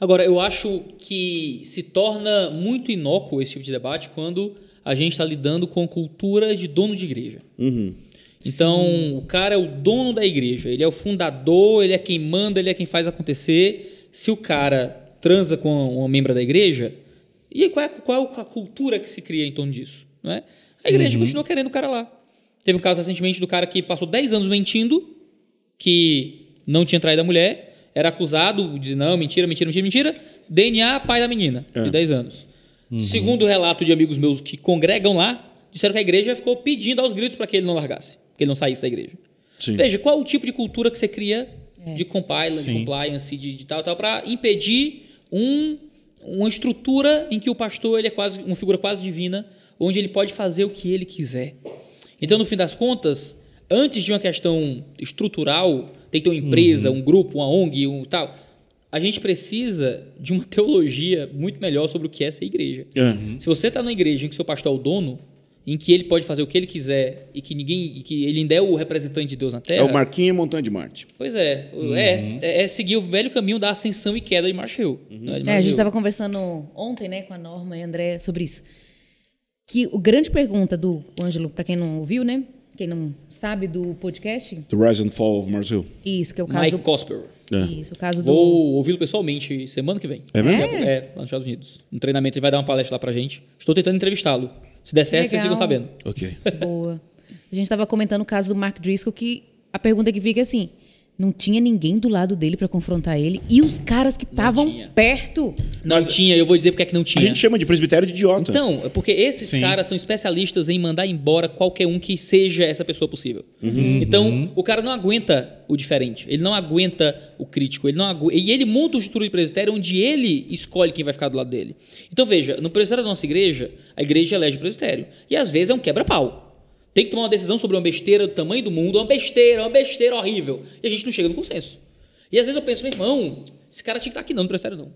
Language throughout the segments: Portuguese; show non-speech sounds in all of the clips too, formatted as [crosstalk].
Agora, eu acho que se torna muito inócuo esse tipo de debate quando a gente está lidando com cultura de dono de igreja. Uhum. Então, Sim. o cara é o dono da igreja, ele é o fundador, ele é quem manda, ele é quem faz acontecer. Se o cara transa com uma membra da igreja, e qual é, qual é a cultura que se cria em torno disso? Não é? A igreja uhum. continua querendo o cara lá. Teve um caso recentemente do cara que passou 10 anos mentindo, que não tinha traído a mulher, era acusado de não, mentira, mentira, mentira, mentira. DNA, pai da menina, é. de 10 anos. Uhum. Segundo o relato de amigos meus que congregam lá, disseram que a igreja ficou pedindo aos gritos para que ele não largasse, que ele não saísse da igreja. Sim. Veja, qual o tipo de cultura que você cria é. de compiler, de compliance, de, de tal, tal, para impedir um, uma estrutura em que o pastor ele é quase uma figura quase divina, onde ele pode fazer o que ele quiser. Então, no fim das contas, antes de uma questão estrutural tem que ter uma empresa, uhum. um grupo, uma ONG, um tal. A gente precisa de uma [laughs] teologia muito melhor sobre o que é ser igreja. Uhum. Se você está numa igreja em que seu pastor é o dono, em que ele pode fazer o que ele quiser e que ninguém e que ele ainda é o representante de Deus na Terra. É o Marquinho e Montanha de Marte. Pois é, uhum. É, é, é, seguir o velho caminho da ascensão e queda de Marsh Uhum. É de é, a gente estava conversando ontem, né, com a Norma e a André sobre isso. Que o grande pergunta do Ângelo, para quem não ouviu, né, quem não sabe do podcast? The Rise and Fall of Mars Hill. Isso, que é o caso. Mike Cosper. É. Isso, o caso do. Vou ouvi-lo pessoalmente semana que vem. É mesmo? É, é, lá nos Estados Unidos. Um treinamento, ele vai dar uma palestra lá pra gente. Estou tentando entrevistá-lo. Se der certo, vocês sigam sabendo. Ok. Boa. A gente estava comentando o caso do Mark Driscoll, que a pergunta que fica é assim: não tinha ninguém do lado dele para confrontar ele. E os caras que estavam perto. Não Mas, tinha, eu vou dizer porque é que não tinha. A gente chama de presbitério de idiota. Então, é porque esses Sim. caras são especialistas em mandar embora qualquer um que seja essa pessoa possível. Uhum, então, uhum. o cara não aguenta o diferente. Ele não aguenta o crítico. Ele não agu... E ele monta o estrutura de presbitério onde ele escolhe quem vai ficar do lado dele. Então, veja, no presbitério da nossa igreja, a igreja elege o presbitério. E às vezes é um quebra-pau tem que tomar uma decisão sobre uma besteira do tamanho do mundo, uma besteira, uma besteira horrível. E a gente não chega no consenso. E às vezes eu penso, meu irmão, esse cara tinha que estar tá aqui não, no presbitério não.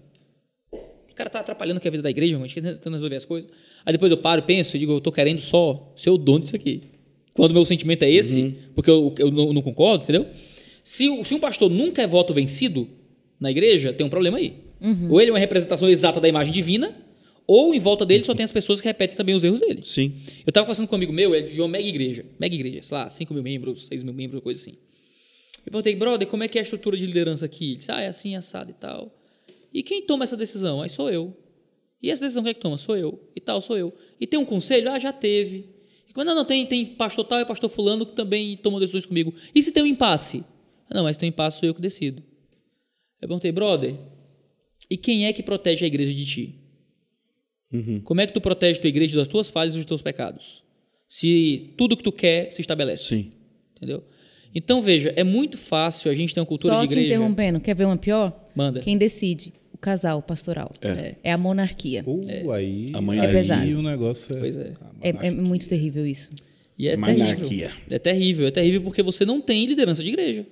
O cara está atrapalhando aqui é a vida da igreja, irmão, a gente tá tentando resolver as coisas. Aí depois eu paro, penso e digo, eu estou querendo só ser o dono disso aqui. Quando o meu sentimento é esse, uhum. porque eu, eu não, não, concordo, entendeu? Se, se um pastor nunca é voto vencido na igreja, tem um problema aí. Uhum. Ou ele é uma representação exata da imagem divina, ou em volta dele só tem as pessoas que repetem também os erros dele. Sim. Eu estava conversando com um amigo meu, é de uma mega igreja. Mega igreja, sei lá, 5 mil membros, 6 mil membros, coisa assim. Eu perguntei, brother, como é que é a estrutura de liderança aqui? Ele disse, ah, é assim, assado e tal. E quem toma essa decisão? Aí sou eu. E essa decisão quem é que toma? Sou eu. E tal, sou eu. E tem um conselho? Ah, já teve. E quando não, ah, não, tem, tem pastor tal e pastor fulano que também tomam decisões comigo. E se tem um impasse? Ah, não, mas se tem um impasse, sou eu que decido. Eu perguntei, brother, e quem é que protege a igreja de ti? Uhum. Como é que tu protege tua igreja das tuas falhas e dos teus pecados? Se tudo que tu quer se estabelece. Sim. Entendeu? Então, veja, é muito fácil a gente ter uma cultura Só de igreja. Só te interrompendo, quer ver uma pior? Manda. Quem decide? O casal pastoral. É, é, é a monarquia. Uh, é. aí, a mãe, é pesado. aí o negócio é. Pois é. é. É muito terrível isso. E é monarquia. terrível. É terrível, é terrível porque você não tem liderança de igreja.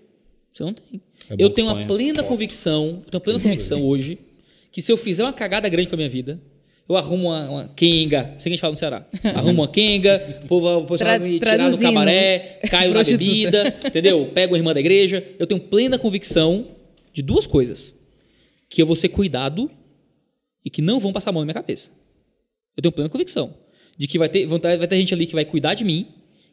Você não tem. É eu tenho uma plena convicção, tenho plena é. convicção hoje que se eu fizer uma cagada grande com a minha vida, eu arrumo uma, uma quenga, assim que a gente fala no Ceará. Arrumo uma quenga, o povo, vai me tirar do cabaré, caio na bebida, entendeu? Pego uma irmã da igreja. Eu tenho plena convicção de duas coisas. Que eu vou ser cuidado e que não vão passar a mão na minha cabeça. Eu tenho plena convicção de que vai ter, tá, vai ter gente ali que vai cuidar de mim,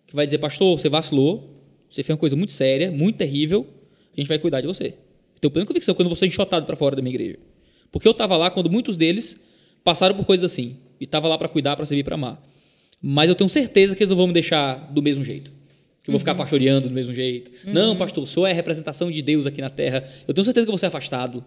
que vai dizer, pastor, você vacilou, você fez uma coisa muito séria, muito terrível, a gente vai cuidar de você. Eu tenho plena convicção quando eu vou ser enxotado para fora da minha igreja. Porque eu estava lá quando muitos deles passaram por coisas assim e estava lá para cuidar, para servir, para amar. Mas eu tenho certeza que eles não vão me deixar do mesmo jeito. Que eu vou ficar uhum. pastoreando do mesmo jeito. Uhum. Não, pastor, o senhor é a representação de Deus aqui na terra. Eu tenho certeza que eu vou ser afastado,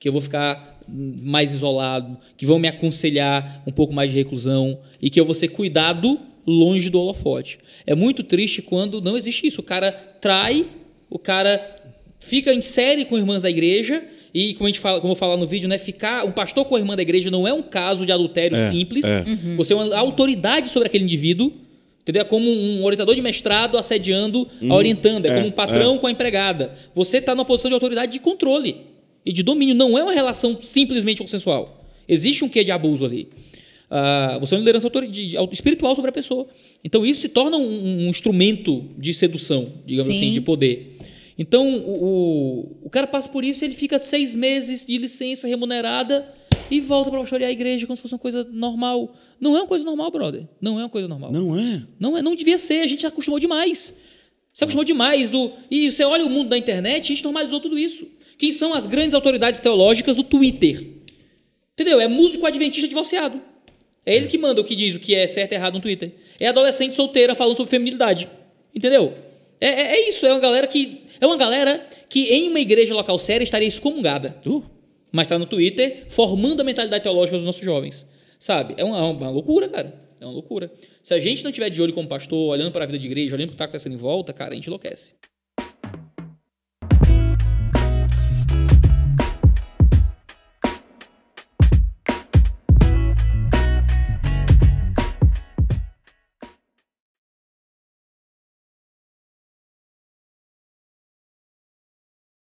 que eu vou ficar mais isolado, que vão me aconselhar um pouco mais de reclusão e que eu vou ser cuidado longe do holofote. É muito triste quando não existe isso. O cara trai, o cara fica em série com irmãs da igreja e como, a gente fala, como eu falar no vídeo, né? Ficar um pastor com a irmã da igreja não é um caso de adultério é, simples. É. Uhum. Você é uma autoridade sobre aquele indivíduo. Entendeu? É como um orientador de mestrado assediando, hum, orientando. É, é, como um patrão é. com a empregada. Você está numa posição de autoridade de controle e de domínio. Não é uma relação simplesmente consensual. Existe um quê de abuso ali. Uh, você é uma liderança espiritual sobre a pessoa. Então isso se torna um, um instrumento de sedução, digamos assim, Sim. assim, de poder. Então, o, o, o cara passa por isso, ele fica seis meses de licença remunerada e volta para pastorear a igreja como se fosse uma coisa normal. Não é uma coisa normal, brother. Não é uma coisa normal. Não é? Não é, não devia ser. A gente se acostumou demais. Se acostumou Nossa. demais do e você olha o mundo da internet, a gente normalizou tudo isso. Quem são as grandes autoridades teológicas do Twitter? Entendeu? É músico adventista divorciado. É ele que manda o que diz o que é certo e errado no Twitter. É adolescente solteira falando sobre feminilidade. Entendeu? É, é, é, isso, é uma galera que. É uma galera que em uma igreja local séria estaria excomungada. Uh. Mas está no Twitter formando a mentalidade teológica dos nossos jovens. Sabe? É uma, é uma loucura, cara. É uma loucura. Se a gente não tiver de olho como pastor, olhando para a vida de igreja, olhando para o que está acontecendo em volta, cara, a gente enlouquece.